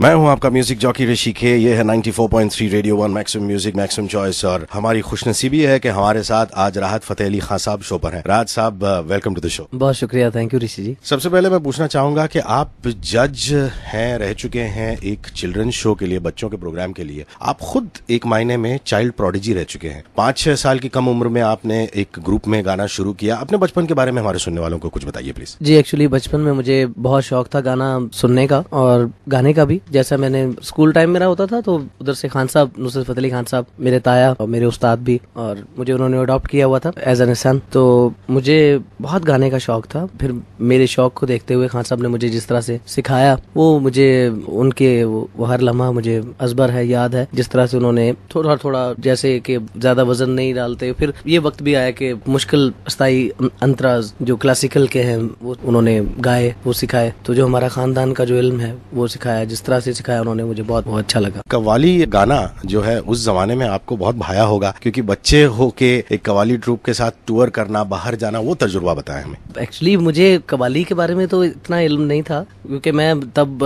मैं हूं आपका म्यूजिक जॉकी ऋषि के ये है 94.3 radio one maximum music maximum choice और हमारी खुशनसीबी है कि हमारे साथ आज राहत फतेह अली खान साहब शो पर हैं राहत साहब वेलकम टू द शो बहुत शुक्रिया थैंक यू ऋषि जी सबसे पहले मैं पूछना चाहूंगा कि आप जज हैं रह चुके हैं एक चिल्ड्रन शो के लिए बच्चों के प्रोग्राम के लिए आप खुद एक मायने में चाइल्ड प्रोडिजी रह चुके हैं पांच छह साल की कम उम्र में आपने एक ग्रुप में गाना शुरू किया अपने बचपन के बारे में हमारे सुनने वालों को कुछ बताइए प्लीज जी एक्चुअली बचपन में मुझे बहुत शौक था गाना सुनने का और गाने का भी जैसा मैंने स्कूल टाइम मेरा होता था तो उधर से खान साहब नुसरत फतेह अली खान साहब मेरे ताया और मेरे उस्ताद भी और मुझे उन्होंने अडॉप्ट किया हुआ था एज एन एहसान तो मुझे बहुत गाने का शौक था फिर मेरे शौक को देखते हुए खान साहब ने मुझे जिस तरह से सिखाया वो मुझे उनके वो हर लम्हा मुझे असबर है याद है जिस तरह से उन्होंने थोड़ा थोड़ा जैसे कि ज्यादा वजन नहीं डालते फिर ये वक्त भी आया कि मुश्किल स्थाई अं-, अंतराज जो क्लासिकल के हैं वो उन्होंने गाए वो सिखाए तो जो हमारा खानदान का जो इल्म है वो सिखाया जिस तरह तरह से सिखाया उन्होंने मुझे बहुत बहुत अच्छा लगा कवाली गाना जो है उस जमाने में आपको बहुत भाया होगा क्योंकि बच्चे हो के एक कवाली ट्रूप के साथ टूर करना बाहर जाना वो तजुर्बा बताया हमें एक्चुअली मुझे कवाली के बारे में तो इतना इल्म नहीं था क्योंकि मैं तब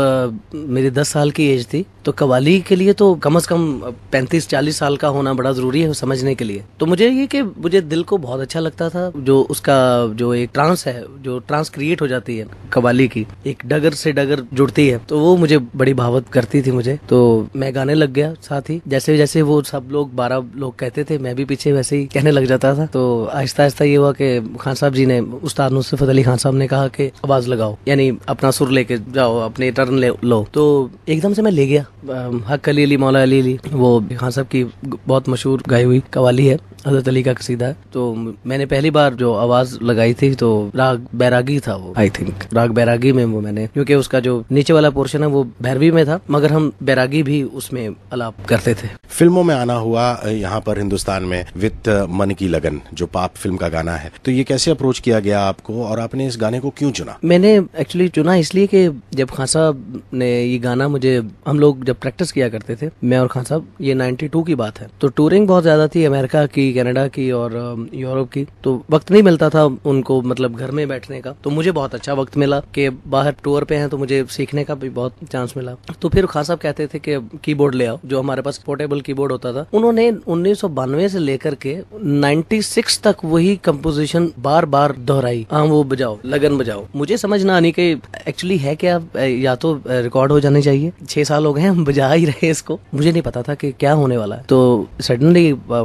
मेरी दस साल की एज थी तो कवाली के लिए तो कम अज कम पैंतीस चालीस साल का होना बड़ा जरूरी है समझने के लिए तो मुझे ये कि मुझे दिल को बहुत अच्छा लगता था जो उसका जो एक ट्रांस है जो ट्रांस क्रिएट हो जाती है कवाली की एक डगर से डगर जुड़ती है तो वो मुझे बड़ी भावत करती थी मुझे तो मैं गाने लग गया साथ ही जैसे जैसे वो सब लोग बारह लोग कहते थे मैं भी पीछे वैसे ही कहने लग जाता था तो आहिस्ता आहिस्ता ये हुआ कि खान साहब जी ने उस्ताद नुसरत अली खान साहब ने कहा कि आवाज लगाओ यानी अपना सुर लेके जाओ अपने टर्न ले लो तो एकदम से मैं ले गया हक अली अली मौला अली अली वो खान साहब की बहुत मशहूर गाई हुई कवाली है हजरत अली का कसीदा है तो मैंने पहली बार जो आवाज लगाई थी तो राग बैरागी था वो आई थिंक राग बैरागी में वो मैंने क्योंकि उसका जो नीचे वाला पोर्शन है वो भैरवी में था मगर हम बैरागी भी उसमें अलाप करते थे फिल्मों में आना हुआ यहाँ पर हिंदुस्तान में विद मन की लगन जो पाप फिल्म का गाना है तो ये कैसे अप्रोच किया गया आपको और आपने इस गाने को क्यों चुना मैंने एक्चुअली चुना इसलिए कि जब खान साहब ने ये गाना मुझे हम लोग जब प्रैक्टिस किया करते थे मैं और खान साहब ये 92 की बात है तो टूरिंग बहुत ज्यादा थी अमेरिका की कनाडा की और यूरोप की तो वक्त नहीं मिलता था उनको मतलब घर में बैठने का तो मुझे बहुत अच्छा वक्त मिला कि बाहर टूर पे हैं तो मुझे सीखने का भी बहुत चांस मिला तो फिर खान साहब कहते थे कि कीबोर्ड ले आओ जो हमारे पास पोर्टेबल कीबोर्ड होता था उन्होंने उन्नीस से लेकर के 96 तक वही कम्पोजिशन बार बार दोहराई हाँ वो बजाओ लगन बजाओ मुझे समझ ना आनी कि एक्चुअली है क्या या तो रिकॉर्ड हो जाने चाहिए छह साल हो गए हम बजा ही रहे इसको मुझे नहीं पता था कि क्या होने वाला है तो सडनली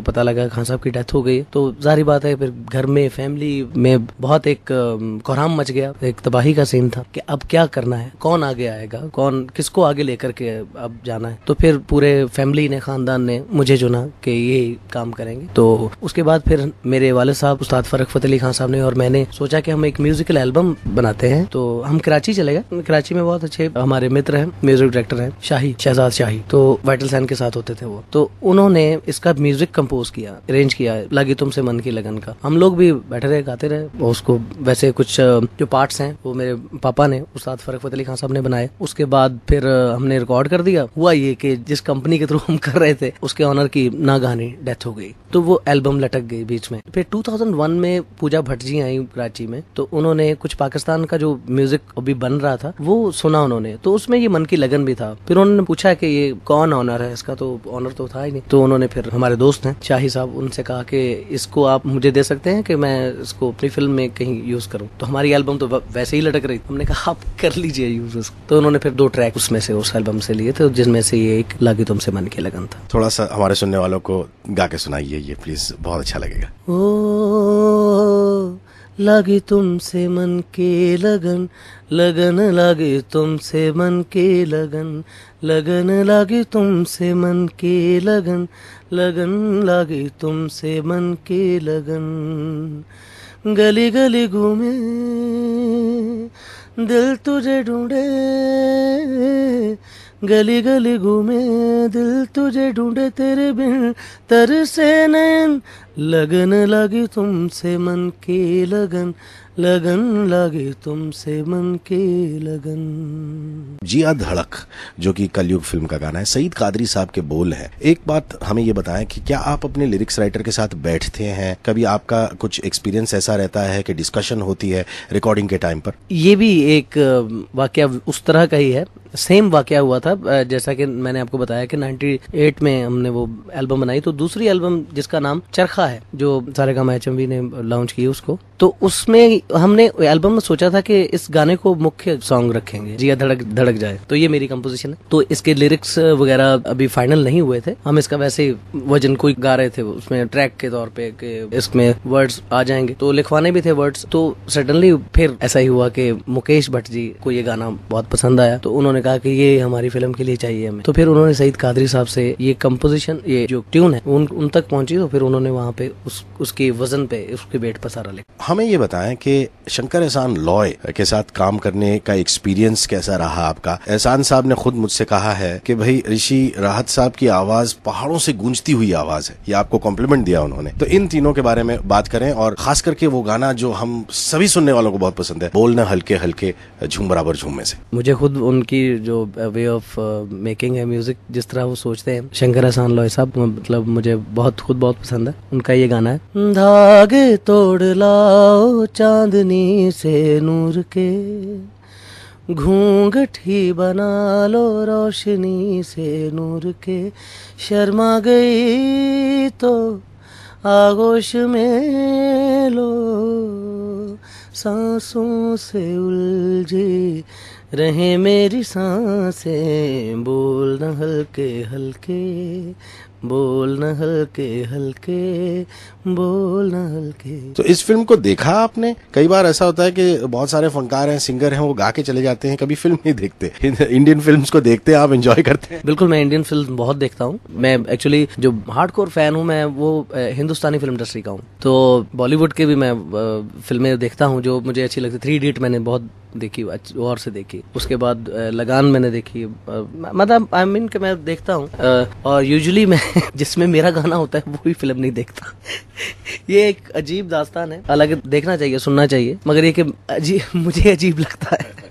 पता लगा खान साहब की डेथ हो गई तो जारी बात है फिर घर में फैमिली में बहुत एक कोहराम मच गया एक तबाही का सीन था कि अब क्या करना है कौन आगे आएगा कौन किसको आगे लेकर के अब जाना है तो फिर पूरे फैमिली ने खानदान खानदान ने मुझे चुना कि ये काम करेंगे तो उसके बाद फिर मेरे वाले साहब उस्ताद फरक फतेह अली खान साहब ने और मैंने सोचा कि हम एक म्यूजिकल एल्बम बनाते हैं तो हम कराची चले गए कराची में बहुत अच्छे हमारे मित्र हैं म्यूजिक डायरेक्टर हैं शाही शहजाद शाही तो वाइटल सैन के साथ होते थे वो तो उन्होंने इसका म्यूजिक कम्पोज किया अरेंज किया लगी तुमसे मन की लगन का हम लोग भी बैठे रहे गाते रहे और उसको वैसे कुछ जो पार्ट्स हैं वो मेरे पापा ने उस्ताद फरक फतेह अली खान साहब ने बनाए उसके बाद फिर हमने रिकॉर्ड कर दिया हुआ ये कि जिस कंपनी के थ्रू हम कर रहे थे थे उसके ऑनर की नागानी डेथ हो गई तो वो एल्बम लटक गई बीच में फिर 2001 में पूजा भट्ट जी आई कराची में तो उन्होंने कुछ पाकिस्तान का जो म्यूजिक अभी बन रहा था वो सुना उन्होंने तो उसमें ये मन की लगन भी था फिर उन्होंने पूछा कि ये कौन ऑनर है इसका तो ऑनर तो था ही नहीं तो उन्होंने फिर हमारे दोस्त हैं शाही साहब उनसे कहा कि इसको आप मुझे दे सकते हैं कि मैं इसको अपनी फिल्म में कहीं यूज करूँ तो हमारी एल्बम तो वैसे ही लटक रही हमने कहा आप कर लीजिए यूज तो उन्होंने फिर दो ट्रैक उसमें से उस एल्बम से लिए थे जिसमें से ये एक लागी तुमसे मन की लगन था थोड़ा सा हमारे सुनने वालों को गा के सुनाइए ये प्लीज बहुत अच्छा लगेगा ओ लगी तुमसे मन के लगन लगन लगे तुमसे मन के लगन लगन लगे तुमसे मन के लगन लगन लगे तुमसे मन के लगन गली गली घूमे दिल तुझे ढूंढे गली गली घूमे दिल तुझे ढूंढे तेरे बिन तर से लगन लगी तुमसे मन की लगन लगन लगे तुमसे मन के लगन जिया हाँ, धड़क जो कि कलयुग फिल्म का गाना है सईद कादरी साहब के बोल है एक बात हमें ये बताएं कि क्या आप अपने लिरिक्स राइटर के साथ बैठते हैं कभी आपका कुछ एक्सपीरियंस ऐसा रहता है कि डिस्कशन होती है रिकॉर्डिंग के टाइम पर ये भी एक वाक्य उस तरह का ही है सेम वाक्य हुआ था जैसा कि मैंने आपको बताया कि 98 में हमने वो एल्बम बनाई तो दूसरी एल्बम जिसका नाम चरखा है जो सारे गामा एच ने लॉन्च की उसको तो उसमें हमने एल्बम में सोचा था कि इस गाने को मुख्य सॉन्ग रखेंगे जिया धड़क धड़क जाए तो ये मेरी कम्पोजिशन है तो इसके लिरिक्स वगैरह अभी फाइनल नहीं हुए थे हम इसका वैसे वजन कोई गा रहे थे उसमें ट्रैक के तौर पे कि इसमें वर्ड्स आ जाएंगे तो लिखवाने भी थे वर्ड्स तो सडनली फिर ऐसा ही हुआ कि मुकेश भट्ट जी को ये गाना बहुत पसंद आया तो उन्होंने कहा कि ये हमारी फिल्म के लिए चाहिए हमें तो फिर उन्होंने सईद कादरी साहब से ये कम्पोजिशन ये जो ट्यून है उन उन तक पहुंची तो फिर उन्होंने वहाँ पे उस उसके वजन पे उसके वेट पर सारा लिखा हमें ये बताएं कि शंकर एहसान लॉय के साथ काम करने का एक्सपीरियंस कैसा रहा आपका एहसान साहब ने खुद मुझसे कहा है कि भाई ऋषि राहत साहब की आवाज पहाड़ों से गूंजती हुई आवाज है ये आपको कॉम्प्लीमेंट दिया उन्होंने तो इन तीनों के बारे में बात करें और खास करके वो गाना जो हम सभी सुनने वालों को बहुत पसंद है बोलना हल्के हल्के झूम बराबर झूम में से मुझे खुद उनकी जो वे ऑफ मेकिंग है म्यूजिक जिस तरह वो सोचते हैं शंकर आसान लॉय साहब मतलब मुझे बहुत खुद बहुत पसंद है उनका ये गाना है हम्म, धागे तोड़ लाओ चांदनी से नूर के घूंघट ही बना लो रोशनी से नूर के शर्मा गई तो आगोश में लो सांसों से उलझी रहे मेरी सांसें बोल न हल्के हल्के बोल न हल्के हल्के बोल न हल्के तो इस फिल्म को देखा आपने कई बार ऐसा होता है कि बहुत सारे फनकार हैं सिंगर हैं वो गा के चले जाते हैं कभी फिल्म नहीं देखते इंडियन फिल्म्स को देखते हैं आप एंजॉय करते हैं बिल्कुल मैं इंडियन फिल्म बहुत देखता हूँ मैं एक्चुअली जो कोर फैन हूँ मैं वो हिंदुस्तानी फिल्म इंडस्ट्री का हूँ तो बॉलीवुड के भी मैं फिल्में देखता हूँ जो मुझे अच्छी लगती थ्री इडियट मैंने बहुत देखी और से देखी उसके बाद लगान मैंने देखी मतलब आई मीन कि मैं देखता हूँ और यूजली मैं जिसमें मेरा गाना होता है वो भी फिल्म नहीं देखता ये एक अजीब दास्तान है अलग देखना चाहिए सुनना चाहिए मगर ये कि अजीब मुझे अजीब लगता है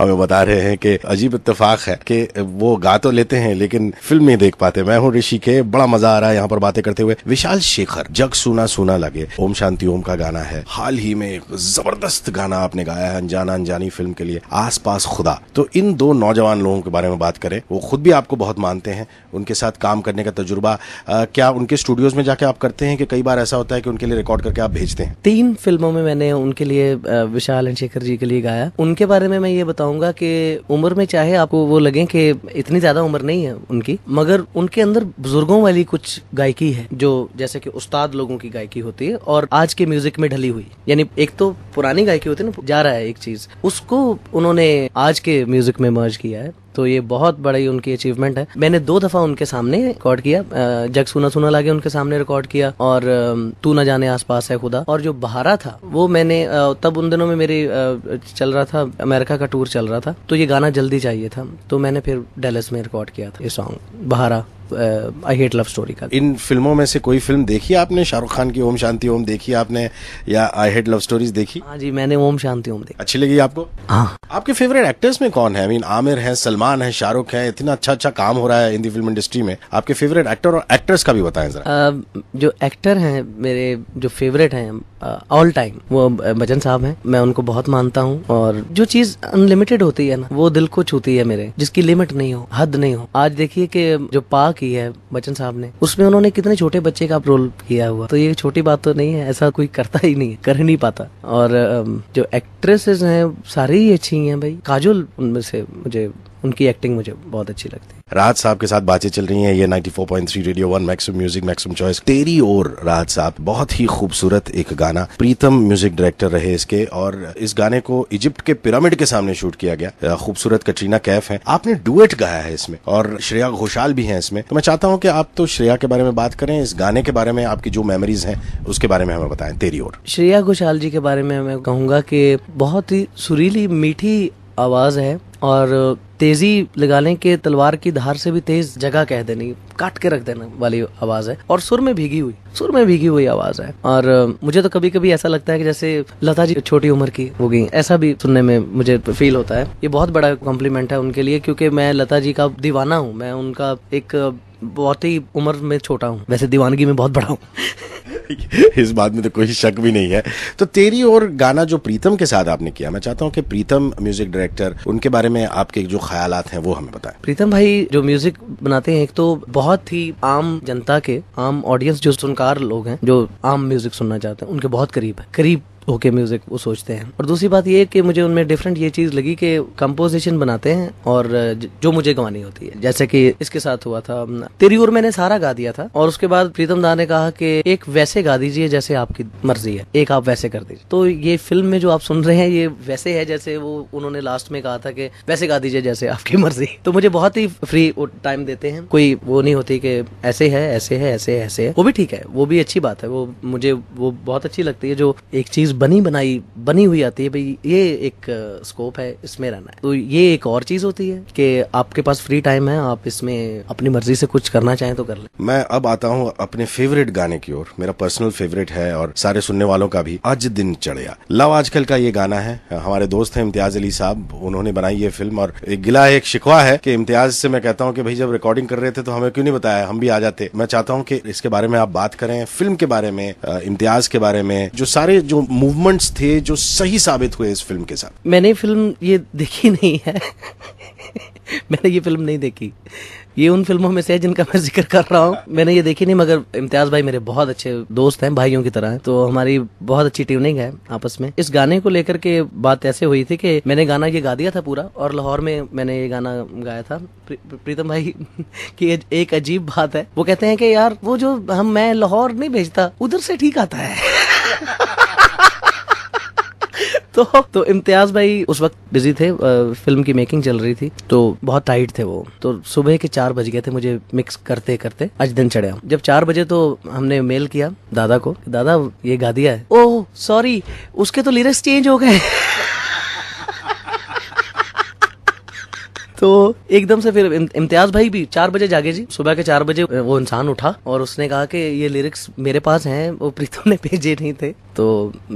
हमें बता रहे हैं कि अजीब इतफाक है कि वो गा तो लेते हैं लेकिन फिल्म नहीं देख पाते मैं हूँ ऋषि के बड़ा मजा आ रहा है यहाँ पर बातें करते हुए विशाल शेखर जग सुना सुना लगे ओम शांति ओम का गाना है हाल ही में एक जबरदस्त गाना आपने गाया है अनजाना अनजानी फिल्म के लिए आस खुदा तो इन दो नौजवान लोगों के बारे में बात करें वो खुद भी आपको बहुत मानते हैं उनके साथ काम करने का तजुर्बा क्या उनके स्टूडियोज में जाके आप करते हैं कि कई बार ऐसा होता है कि उनके लिए रिकॉर्ड करके आप भेजते हैं तीन फिल्मों में मैंने उनके लिए विशाल शेखर जी के लिए गाया उनके बारे में मैं ये बताऊँ चाहूंगा कि उम्र में चाहे आपको वो लगे कि इतनी ज़्यादा उम्र नहीं है उनकी मगर उनके अंदर बुजुर्गों वाली कुछ गायकी है जो जैसे कि उस्ताद लोगों की गायकी होती है और आज के म्यूजिक में ढली हुई यानी एक तो पुरानी गायकी होती है ना जा रहा है एक चीज़ उसको उन्होंने आज के म्यूजिक में मर्ज किया है तो ये बहुत बड़ी उनकी अचीवमेंट है मैंने दो दफा उनके सामने रिकॉर्ड किया जग सुना सुना लागे उनके सामने रिकॉर्ड किया और तू ना जाने आसपास है खुदा और जो बहारा था वो मैंने तब उन दिनों में मेरी चल रहा था अमेरिका का टूर चल रहा था तो ये गाना जल्दी चाहिए था तो मैंने फिर डेलस में रिकॉर्ड किया था ये सॉन्ग बहारा आई हेट लव स्टोरी का इन फिल्मों में से कोई फिल्म देखी आपने शाहरुख खान की ओम शांति ओम देखी आपने या आई हेट लव स्टोरीज देखी हाँ जी मैंने ओम शांति ओम देखी अच्छी लगी आपको हाँ आपके फेवरेट एक्टर्स में कौन है आई मीन आमिर है सलमान है शाहरुख है इतना अच्छा अच्छा काम हो रहा है हिंदी फिल्म इंडस्ट्री में आपके फेवरेट एक्टर और एक्ट्रेस का भी बताएं जरा जो एक्टर हैं मेरे जो फेवरेट हैं ऑल टाइम वो भजन साहब हैं मैं उनको बहुत मानता हूँ और जो चीज अनलिमिटेड होती है ना वो दिल को छूती है मेरे जिसकी लिमिट नहीं हो हद नहीं हो आज देखिए कि जो पाक की है बच्चन साहब ने उसमें उन्होंने कितने छोटे बच्चे का रोल किया हुआ तो ये छोटी बात तो नहीं है ऐसा कोई करता ही नहीं है कर नहीं पाता और जो एक्ट्रेसेस हैं सारी ही अच्छी हैं भाई काजोल उनमें से मुझे उनकी एक्टिंग मुझे बहुत अच्छी लगती है राज साहब के साथ बातें चल रही हैं ये 94.3 radio one maximum music maximum choice तेरी ओर राज साहब बहुत ही खूबसूरत एक गाना प्रीतम म्यूजिक डायरेक्टर रहे इसके और इस गाने को इजिप्ट के पिरामिड के सामने शूट किया गया खूबसूरत कटरीना कैफ है आपने डुएट गाया है इसमें और श्रेया घोषाल भी है इसमें तो मैं चाहता हूँ की आप तो श्रेया के बारे में बात करें इस गाने के बारे में आपकी जो मेमोरीज है उसके बारे में हमें बताए तेरी ओर श्रेया घोषाल जी के बारे में मैं की बहुत ही सुरीली मीठी आवाज है और तेजी लगा लें कि तलवार की धार से भी तेज जगह कह देनी काट के रख देने वाली आवाज है और सुर में भीगी हुई सुर में भीगी हुई आवाज है और मुझे तो कभी कभी ऐसा लगता है कि जैसे लता जी छोटी उम्र की हो गई ऐसा भी सुनने में मुझे फील होता है ये बहुत बड़ा कॉम्प्लीमेंट है उनके लिए क्योंकि मैं लता जी का दीवाना हूँ मैं उनका एक बहुत ही उम्र में छोटा हूँ वैसे दीवानगी में बहुत बड़ा हूँ इस बात में तो कोई शक भी नहीं है तो तेरी और गाना जो प्रीतम के साथ आपने किया मैं चाहता हूँ कि प्रीतम म्यूजिक डायरेक्टर उनके बारे में आपके जो ख्याल हैं वो हमें बताएं प्रीतम भाई जो म्यूजिक बनाते हैं एक तो बहुत ही आम जनता के आम ऑडियंस जो सुनकार लोग हैं जो आम म्यूजिक सुनना चाहते हैं उनके बहुत करीब है करीब ओके म्यूज़िक वो सोचते हैं और दूसरी बात ये कि मुझे उनमें डिफरेंट ये चीज़ लगी कि कंपोजिशन बनाते हैं और जो मुझे गवानी होती है जैसे कि इसके साथ हुआ था तेरी और मैंने सारा गा दिया था और उसके बाद प्रीतम दा ने कहा कि एक वैसे गा दीजिए जैसे आपकी मर्जी है एक आप वैसे कर दीजिए तो ये फिल्म में जो आप सुन रहे हैं ये वैसे है जैसे वो उन्होंने लास्ट में कहा था कि वैसे गा दीजिए जैसे आपकी मर्जी तो मुझे बहुत ही फ्री टाइम देते हैं कोई वो नहीं होती कि ऐसे है ऐसे है ऐसे है ऐसे है वो भी ठीक है वो भी अच्छी बात है वो मुझे वो बहुत अच्छी लगती है जो एक चीज चीज़ बनी बनाई बनी हुई आती है भाई ये एक स्कोप है इसमें रहना है तो ये एक और चीज़ होती है कि आपके पास फ्री टाइम है आप इसमें अपनी मर्जी से कुछ करना चाहें तो कर ले मैं अब आता हूँ अपने फेवरेट गाने की ओर मेरा पर्सनल फेवरेट है और सारे सुनने वालों का भी आज दिन चढ़िया लव आजकल का ये गाना है हमारे दोस्त है इम्तियाज अली साहब उन्होंने बनाई ये फिल्म और एक गिला एक शिकवा है कि इम्तियाज से मैं कहता हूँ कि भाई जब रिकॉर्डिंग कर रहे थे तो हमें क्यों नहीं बताया हम भी आ जाते मैं चाहता हूँ कि इसके बारे में आप बात करें फिल्म के बारे में इम्तियाज के बारे में जो सारे जो मूवमेंट्स थे जो सही साबित हुए इस फिल्म के साथ मैंने फिल्म ये देखी नहीं है मैंने ये फिल्म नहीं देखी ये उन फिल्मों में से है जिनका मैं जिक्र कर रहा हूँ मैंने ये देखी नहीं मगर इम्तियाज भाई मेरे बहुत अच्छे दोस्त हैं भाइयों की तरह तो हमारी बहुत अच्छी ट्यूनिंग है आपस में इस गाने को लेकर के बात ऐसे हुई थी कि मैंने गाना ये गा दिया था पूरा और लाहौर में मैंने ये गाना गाया था प्री, प्रीतम भाई की एक अजीब बात है वो कहते हैं कि यार वो जो हम मैं लाहौर नहीं भेजता उधर से ठीक आता है तो तो इम्तियाज भाई उस वक्त बिजी थे फिल्म की मेकिंग चल रही थी तो बहुत टाइट थे वो तो सुबह के चार बज गए थे मुझे मिक्स करते करते आज दिन चढ़े जब चार बजे तो हमने मेल किया दादा को दादा ये गा दिया है ओह सॉरी उसके तो लिरिक्स चेंज हो गए तो एकदम से फिर इम्तियाज भाई भी चार बजे जागे जी सुबह के चार बजे वो इंसान उठा और उसने कहा कि ये लिरिक्स मेरे पास हैं वो प्रीतम ने भेजे नहीं थे तो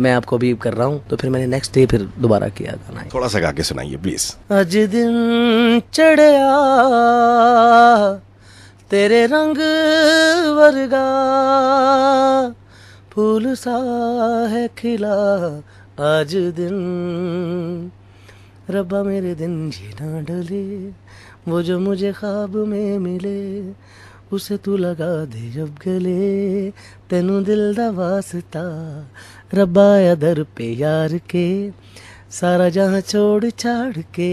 मैं आपको अभी कर रहा हूँ तो फिर मैंने नेक्स्ट डे फिर दोबारा किया गाना थोड़ा सा गा के सुनाइए प्लीज अज दिन चढ़या तेरे रंग वर्गा फूल सा है खिला आज दिन रब्बा मेरे दिन ये ना डले वो जो मुझे ख्वाब में मिले उसे तू लगा दे जब गले तेनू दिल दा वास्ता रब्बा या दर पे यार के सारा जहाँ छोड़ छाड़ के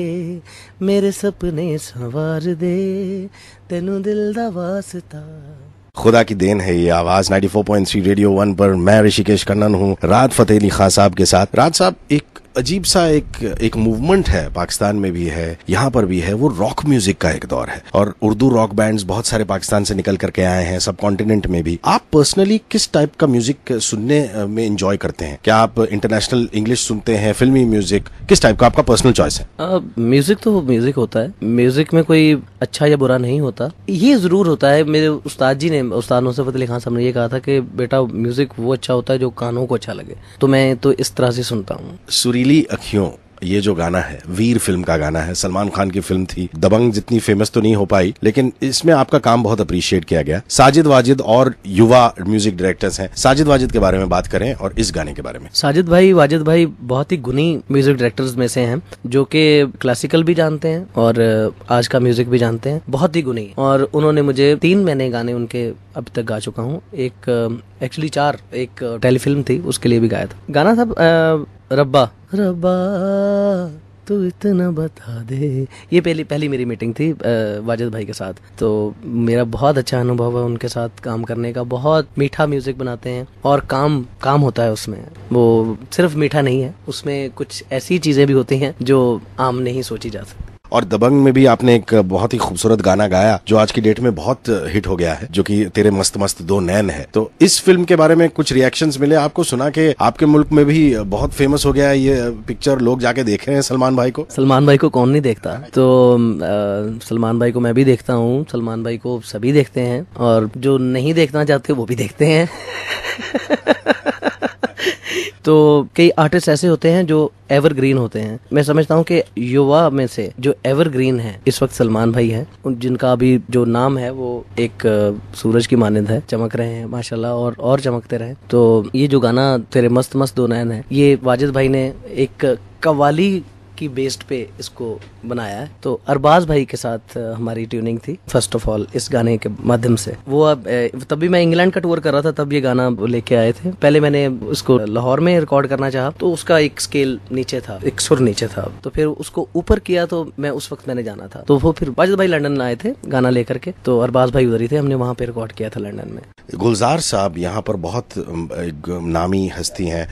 मेरे सपने संवार दे तेनू दिल दा वास्ता खुदा की देन है ये आवाज 94.3 रेडियो वन पर मैं ऋषिकेश कन्नन हूँ रात फतेह अली खान साहब के साथ राज साहब एक अजीब सा एक एक मूवमेंट है पाकिस्तान में भी है यहाँ पर भी है वो रॉक म्यूजिक का एक दौर है और उर्दू रॉक बैंड्स बहुत सारे पाकिस्तान से निकल करके आए हैं सब कॉन्टिनेंट में भी आप पर्सनली किस टाइप का म्यूजिक सुनने में इंजॉय करते हैं क्या आप इंटरनेशनल इंग्लिश सुनते हैं फिल्मी म्यूजिक किस टाइप का आपका पर्सनल चॉइस है म्यूजिक तो म्यूजिक होता है म्यूजिक में कोई अच्छा या बुरा नहीं होता ये जरूर होता है मेरे उस्ताद जी ने उस्ताद नुसरत फतेह खान साहब ने ये कहा था कि बेटा म्यूजिक वो अच्छा होता है जो कानों को अच्छा लगे तो मैं तो इस तरह से सुनता हूँ सूर्य जहरीली अखियों ये जो गाना है वीर फिल्म का गाना है सलमान खान की फिल्म थी दबंग जितनी फेमस तो नहीं हो पाई लेकिन इसमें आपका काम बहुत अप्रिशिएट किया गया साजिद वाजिद और युवा म्यूजिक डायरेक्टर्स हैं साजिद वाजिद के बारे में बात करें और इस गाने के बारे में साजिद भाई वाजिद भाई बहुत ही गुनी म्यूजिक डायरेक्टर्स में से है जो की क्लासिकल भी जानते हैं और आज का म्यूजिक भी जानते हैं बहुत ही गुनी और उन्होंने मुझे तीन महीने गाने उनके अब तक गा चुका हूँ एक एक्चुअली चार एक टेलीफिल्म थी उसके लिए भी गाया था गाना साहब रब्बा रब्बा तू तो इतना बता दे ये पहली पहली मेरी मीटिंग थी वाजिद भाई के साथ तो मेरा बहुत अच्छा अनुभव है उनके साथ काम करने का बहुत मीठा म्यूजिक बनाते हैं और काम काम होता है उसमें वो सिर्फ मीठा नहीं है उसमें कुछ ऐसी चीजें भी होती हैं जो आम नहीं सोची जा सकती और दबंग में भी आपने एक बहुत ही खूबसूरत गाना गाया जो आज की डेट में बहुत हिट हो गया है जो कि तेरे मस्त मस्त दो नैन है तो इस फिल्म के बारे में कुछ रिएक्शंस मिले आपको सुना के आपके मुल्क में भी बहुत फेमस हो गया है ये पिक्चर लोग जाके देख रहे हैं सलमान भाई को सलमान भाई को कौन नहीं देखता तो सलमान भाई को मैं भी देखता हूँ सलमान भाई को सभी देखते हैं और जो नहीं देखना चाहते वो भी देखते हैं तो कई आर्टिस्ट ऐसे होते हैं जो एवरग्रीन होते हैं मैं समझता हूँ कि युवा में से जो एवरग्रीन है इस वक्त सलमान भाई है जिनका अभी जो नाम है वो एक सूरज की मानद है चमक रहे हैं माशाल्लाह और और चमकते रहे तो ये जो गाना तेरे मस्त मस्त दो नैन है ये वाजिद भाई ने एक कवाली की बेस्ड पे इसको बनाया है तो अरबाज भाई के साथ हमारी ट्यूनिंग थी फर्स्ट ऑफ ऑल इस गाने के माध्यम से वो अब तब भी मैं इंग्लैंड का टूर कर रहा था तब ये गाना लेके आए थे पहले मैंने उसको लाहौर में रिकॉर्ड करना चाहा तो उसका एक स्केल नीचे था एक सुर नीचे था तो फिर उसको ऊपर किया तो मैं उस वक्त मैंने जाना था तो वो फिर वाजिद भाई लंडन आए थे गाना लेकर के तो अरबाज भाई उधर ही थे हमने वहाँ पे रिकॉर्ड किया था लंडन में गुलजार साहब यहाँ पर बहुत नामी हस्ती हैं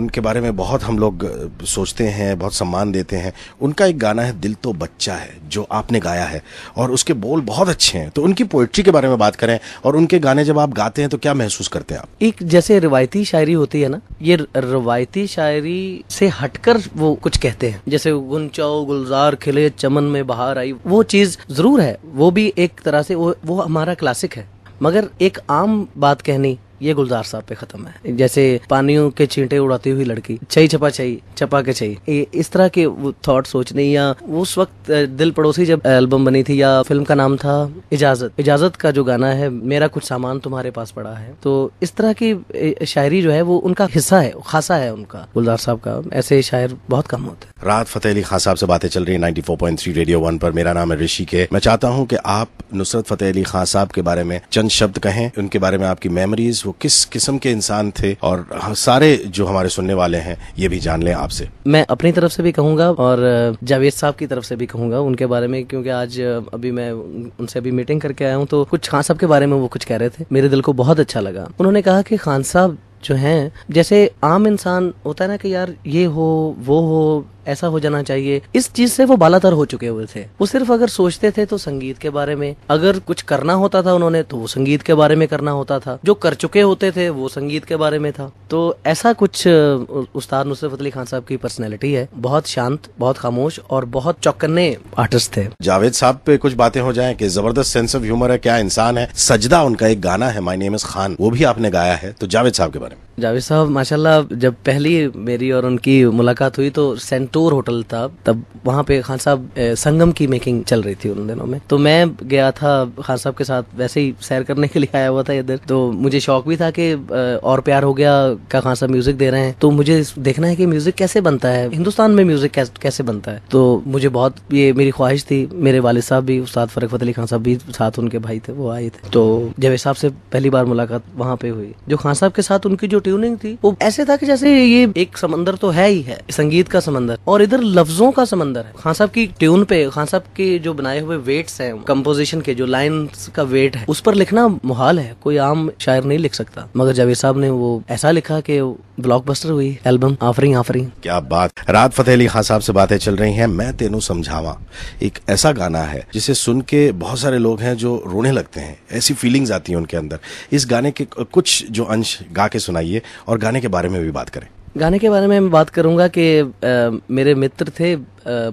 उनके बारे में बहुत हम लोग सोचते हैं बहुत सम्मान देते देते हैं उनका एक गाना है दिल तो बच्चा है जो आपने गाया है और उसके बोल बहुत अच्छे हैं तो उनकी पोइट्री के बारे में बात करें और उनके गाने जब आप गाते हैं तो क्या महसूस करते हैं आप एक जैसे रिवायती शायरी होती है ना ये रिवायती शायरी से हटकर वो कुछ कहते हैं जैसे गुंचाओ गुलजार खिले चमन में बाहर आई वो चीज जरूर है वो भी एक तरह से वो वो हमारा क्लासिक है मगर एक आम बात कहनी ये गुलजार साहब पे खत्म है जैसे पानियों के छींटे उड़ाती हुई लड़की छई छपा छई छपा के छई इस तरह के थॉट सोचने या उस वक्त दिल पड़ोसी जब एल्बम बनी थी या फिल्म का नाम था इजाजत इजाजत का जो गाना है मेरा कुछ सामान तुम्हारे पास पड़ा है तो इस तरह की शायरी जो है वो उनका हिस्सा है खासा है उनका गुलजार साहब का ऐसे शायर बहुत कम होते हैं राहत फतेह अली खान साहब से बातें चल रही है 94.3 रेडियो वन पर मेरा नाम है ऋषि के मैं चाहता हूँ कि आप नुसरत फतेह अली खान साहब के बारे में चंद शब्द कहें उनके बारे में आपकी मेमोरीज वो तो किस किस्म के इंसान थे और हाँ, सारे जो हमारे सुनने वाले हैं ये भी जान लें आपसे मैं अपनी तरफ से भी कहूंगा और जावेद साहब की तरफ से भी कहूंगा उनके बारे में क्योंकि आज अभी मैं उनसे अभी मीटिंग करके आया हूँ तो कुछ खान साहब के बारे में वो कुछ कह रहे थे मेरे दिल को बहुत अच्छा लगा उन्होंने कहा कि खान साहब जो हैं जैसे आम इंसान होता है ना कि यार ये हो वो हो ऐसा हो जाना चाहिए इस चीज से वो बालातर हो चुके हुए थे वो सिर्फ अगर सोचते थे तो संगीत के बारे में अगर कुछ करना होता था उन्होंने तो वो संगीत के बारे में करना होता था जो कर चुके होते थे वो संगीत के बारे में था तो ऐसा कुछ उस्ताद नुसरत अली खान साहब की पर्सनैलिटी है बहुत शांत बहुत खामोश और बहुत चौकन्ने आर्टिस्ट थे जावेद साहब पे कुछ बातें हो जाए की जबरदस्त सेंस ऑफ ह्यूमर है क्या इंसान है सजदा उनका एक गाना है माई नेम इज खान वो भी आपने गाया है तो जावेद साहब के बारे में जावेद साहब माशाल्लाह जब पहली मेरी और उनकी मुलाकात हुई तो सेंट टूर होटल था तब वहाँ पे खान साहब संगम की मेकिंग चल रही थी उन दिनों में तो मैं गया था खान साहब के साथ वैसे ही सैर करने के लिए आया हुआ था इधर तो मुझे शौक भी था कि और प्यार हो गया का खान साहब म्यूजिक दे रहे हैं तो मुझे देखना है कि म्यूजिक कैसे बनता है हिंदुस्तान में म्यूजिक कैसे बनता है तो मुझे बहुत ये मेरी ख्वाहिश थी मेरे वाले साहब भी उस्ताद फरक फतेह अली खान साहब भी साथ उनके भाई थे वो आए थे तो जवेद साहब से पहली बार मुलाकात वहाँ पे हुई जो खान साहब के साथ उनकी जो ट्यूनिंग थी वो ऐसे था कि जैसे ये एक समंदर तो है ही है संगीत का समंदर और इधर लफ्जों का समंदर है खान साहब की ट्यून पे खान साहब के जो बनाए हुए वेट्स हैं कंपोजिशन के जो लाइंस का वेट है उस पर लिखना मुहाल है कोई आम शायर नहीं लिख सकता मगर जावेद साहब ने वो ऐसा लिखा कि ब्लॉकबस्टर हुई एल्बम आफरी आफरी क्या बात रात फतेह अली खान साहब से बातें चल रही हैं मैं तेनु समझावा एक ऐसा गाना है जिसे सुन के बहुत सारे लोग हैं जो रोने लगते हैं ऐसी फीलिंग्स आती हैं उनके अंदर इस गाने के कुछ जो अंश गा के सुनाइए और गाने के बारे में भी बात करें गाने के बारे में मैं बात करूंगा कि मेरे मित्र थे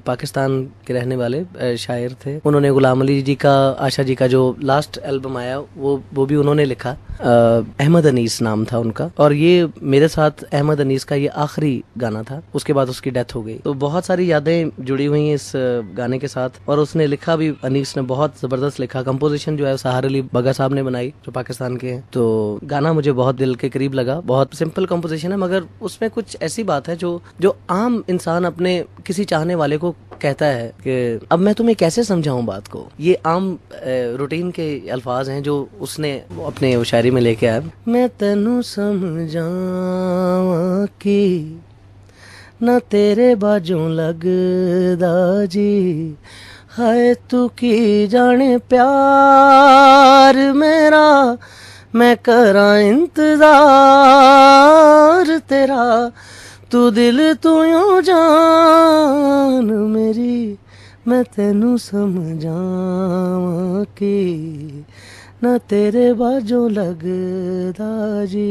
पाकिस्तान के रहने वाले शायर थे उन्होंने गुलाम अली जी का आशा जी का जो लास्ट एल्बम आया वो वो भी उन्होंने लिखा अहमद अनीस नाम था उनका और ये मेरे साथ अहमद अनीस का ये आखिरी गाना था उसके बाद उसकी डेथ हो गई तो बहुत सारी यादें जुड़ी हुई हैं इस गाने के साथ और उसने लिखा भी अनीस ने बहुत जबरदस्त लिखा कंपोजिशन जो है सहार अली बगा साहब ने बनाई जो पाकिस्तान के हैं तो गाना मुझे बहुत दिल के करीब लगा बहुत सिंपल कंपोजिशन है मगर उसमें कुछ ऐसी बात है जो जो आम इंसान अपने किसी चाहने वाले वाले को कहता है कि अब मैं तुम्हें कैसे समझाऊं बात को ये आम रूटीन के अल्फाज हैं जो उसने अपने शायरी में लेके आया मैं तेनू समझा की ना तेरे बाजू लगदा जी हाय तू की जाने प्यार मेरा मैं करा इंतजार तेरा ਤੂੰ ਦਿਲ ਤੋਂ ਯੋ ਜਾਨ ਮੇਰੀ ਮੈਂ ਤੈਨੂੰ ਸਮਝਾਵਾਂ ਕਿ ना तेरे बाजो लगदा जी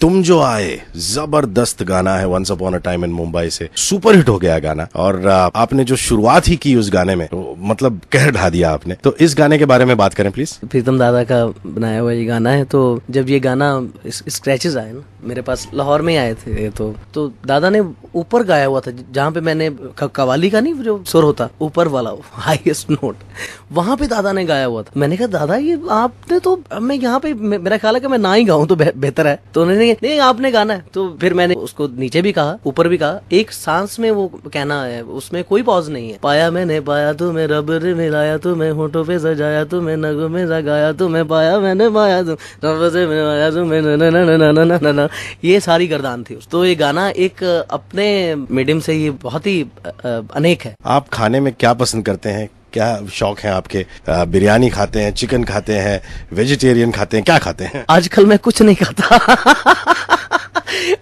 तुम जो आए जबरदस्त गाना है once upon a time in Mumbai से सुपर हिट हो गया गाना और आपने जो शुरुआत ही की उस गाने में तो मतलब कह ढा दिया आपने तो इस गाने के बारे में बात करें प्लीज प्रीतम दादा का बनाया हुआ ये गाना है तो जब ये गाना स्क्रेचेज आए ना मेरे पास लाहौर में आए थे तो तो दादा ने ऊपर गाया हुआ था जहाँ पे मैंने कवाली का नहीं जो सुर होता ऊपर वाला हाईएस्ट नोट वहां पे दादा ने गाया हुआ था मैंने कहा दादा ये आपने तो मैं यहाँ पे मेरा ख्याल है कि मैं ना ही गाऊ तो बेहतर है तो उन्होंने नहीं आपने गाना है तो फिर मैंने उसको नीचे भी कहा ऊपर भी कहा एक सांस में वो कहना है उसमें कोई पॉज नहीं है पाया मैंने पाया तुम्हें रबर मिलाया तुम्हें होटो पे सजाया तुम्हें नगो में सगाया तुम्हें पाया मैंने पाया तुम रब से मिलाया तुम्हें ये सारी गर्दान थी तो ये गाना एक अपने मीडियम से ये बहुत ही अनेक है आप खाने में क्या पसंद करते हैं क्या शौक है आपके बिरयानी खाते हैं चिकन खाते हैं वेजिटेरियन खाते हैं क्या खाते हैं आजकल मैं कुछ नहीं खाता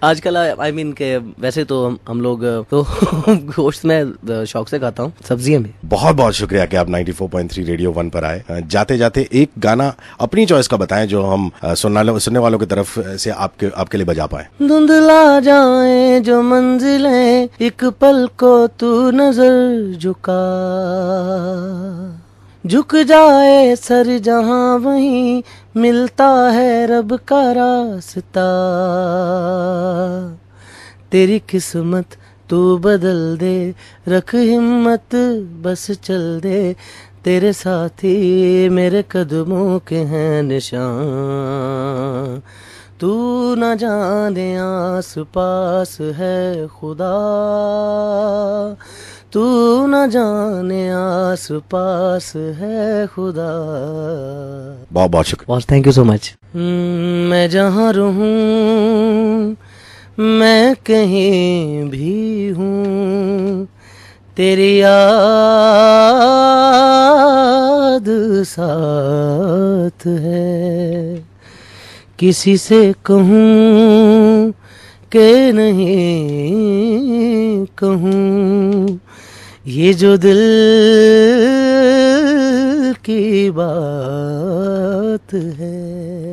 आजकल आई मीन के वैसे तो हम हम लोग तो गोश्त में शौक से खाता हूँ सब्जियां में बहुत बहुत शुक्रिया कि आप 94.3 रेडियो वन पर आए जाते जाते एक गाना अपनी चॉइस का बताएं जो हम सुनने सुनने वालों की तरफ से आपके आपके लिए बजा पाए धुंधला जाए जो है एक पल को तू नजर झुका झुक जाए सर जहाँ वहीं मिलता है रब का रास्ता तेरी किस्मत तू बदल दे रख हिम्मत बस चल दे तेरे साथी मेरे कदमों के हैं निशान तू न जाने आस पास है खुदा तू न जाने आस पास है खुदा बहुत बहुत शुक्रिया बहुत थैंक यू सो मच मैं जहाँ रहूँ मैं कहीं भी हूँ तेरी याद साथ है किसी से कहूँ के नहीं कहूँ ये जो दिल की बात है